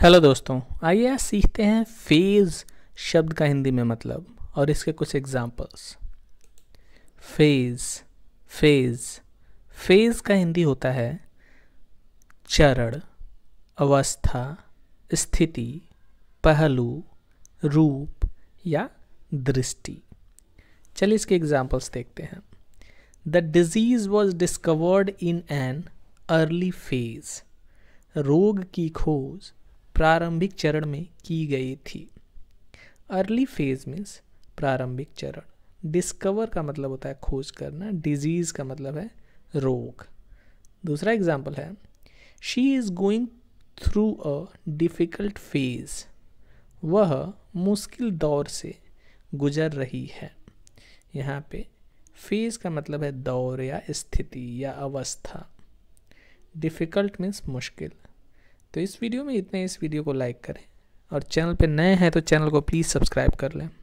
hello दोस्तों आइए आज सीखते हैं फेज़ शब्द का हिंदी में मतलब और इसके कुछ एग्जांपल्स फेज़ फेज़ फेज़ का हिंदी होता है चरण अवस्था स्थिति पहलू रूप या दृष्टि चलिए इसके एग्जांपल्स देखते हैं the disease was discovered in an early phase रोग की खोज प्रारंभिक चरण में की गई थी अर्ली फेज मीन्स प्रारंभिक चरण डिस्कवर का मतलब होता है खोज करना डिजीज़ का मतलब है रोग दूसरा एग्जाम्पल है she is going through a difficult phase वह मुश्किल दौर से गुजर रही है यहाँ पे फेज़ का मतलब है दौर या स्थिति या अवस्था डिफ़िकल्ट मीन्स मुश्किल तो इस वीडियो में इतने इस वीडियो को लाइक करें और चैनल पे नए हैं तो चैनल को प्लीज़ सब्सक्राइब कर लें